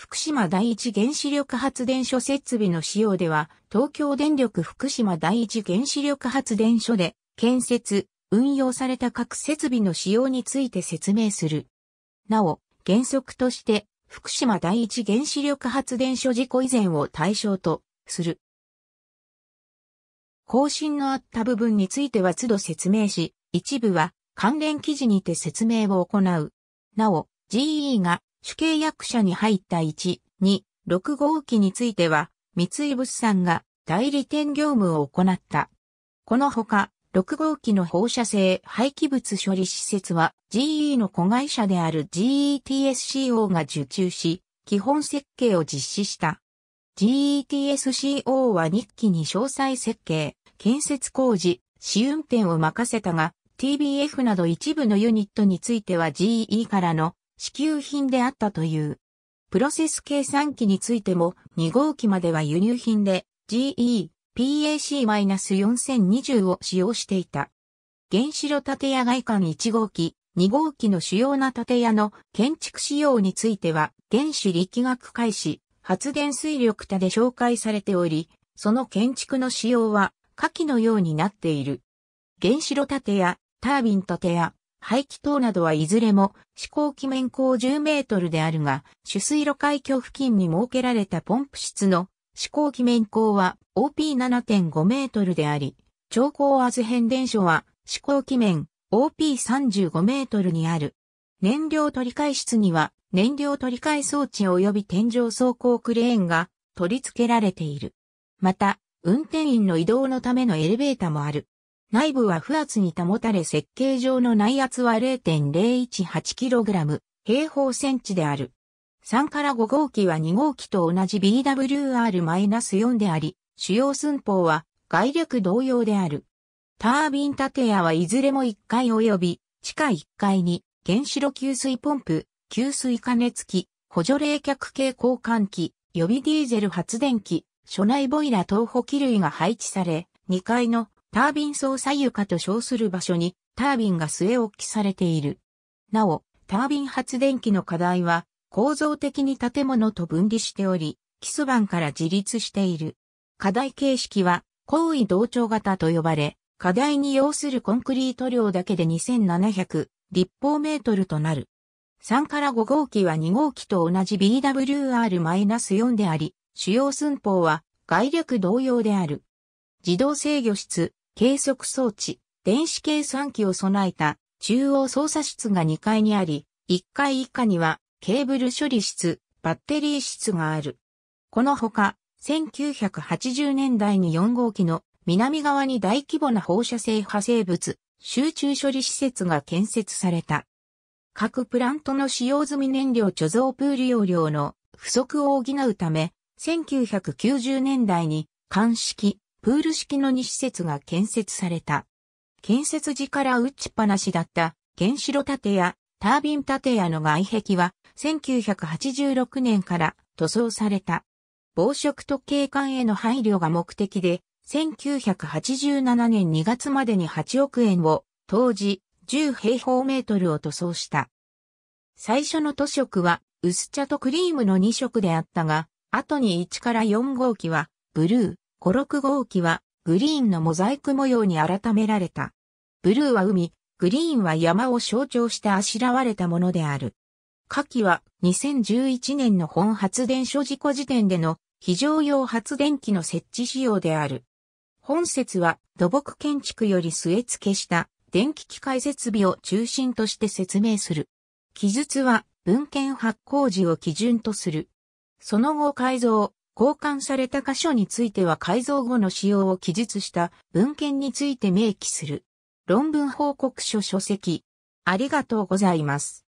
福島第一原子力発電所設備の使用では、東京電力福島第一原子力発電所で建設、運用された各設備の使用について説明する。なお、原則として、福島第一原子力発電所事故以前を対象とする。更新のあった部分については都度説明し、一部は関連記事にて説明を行う。なお、GE が主契約者に入った1、2、6号機については、三井物産が代理店業務を行った。このほか、6号機の放射性廃棄物処理施設は GE の子会社である GETSCO が受注し、基本設計を実施した。GETSCO は日記に詳細設計、建設工事、試運転を任せたが、TBF など一部のユニットについては GE からの支給品であったという。プロセス計算機についても2号機までは輸入品で GE PAC-4020 を使用していた。原子炉建屋外観1号機、2号機の主要な建屋の建築仕様については原子力学開始、発電水力多で紹介されており、その建築の仕様は下記のようになっている。原子炉建屋、タービン建屋、排気塔などはいずれも、指向機面高10メートルであるが、取水路海峡付近に設けられたポンプ室の指向機面高は OP7.5 メートルであり、超高圧変電所は指向機面 OP35 メートルにある。燃料取り替え室には燃料取り替え装置及び天井走行クレーンが取り付けられている。また、運転員の移動のためのエレベーターもある。内部は不圧に保たれ設計上の内圧は 0.018kg 平方センチである。3から5号機は2号機と同じ BWR-4 であり、主要寸法は外力同様である。タービン建屋はいずれも1階及び地下1階に原子炉給水ポンプ、給水加熱器、補助冷却系交換器、予備ディーゼル発電機、所内ボイラ等補機類が配置され、2階のタービン操作床と称する場所にタービンが据え置きされている。なお、タービン発電機の課題は構造的に建物と分離しており、基礎板から自立している。課題形式は、高位同調型と呼ばれ、課題に要するコンクリート量だけで2700立方メートルとなる。3から5号機は2号機と同じ BWR-4 であり、主要寸法は外略同様である。自動制御室、計測装置、電子計算機を備えた中央操作室が2階にあり、1階以下にはケーブル処理室、バッテリー室がある。このほか、1980年代に4号機の南側に大規模な放射性派生物、集中処理施設が建設された。各プラントの使用済み燃料貯蔵プール容量の不足を補うため、1990年代に、鑑識、プール式の2施設が建設された。建設時から打ちっぱなしだった原子炉建屋、タービン建屋の外壁は1986年から塗装された。防食と景観への配慮が目的で、1987年2月までに8億円を当時10平方メートルを塗装した。最初の塗色は薄茶とクリームの2色であったが、後に1から4号機はブルー、56号機はグリーンのモザイク模様に改められた。ブルーは海、グリーンは山を象徴してあしらわれたものである。下記は2011年の本発電所事故時点での非常用発電機の設置仕様である。本説は土木建築より据え付けした電気機械設備を中心として説明する。記述は文献発行時を基準とする。その後改造、交換された箇所については改造後の使用を記述した文献について明記する。論文報告書書籍。ありがとうございます。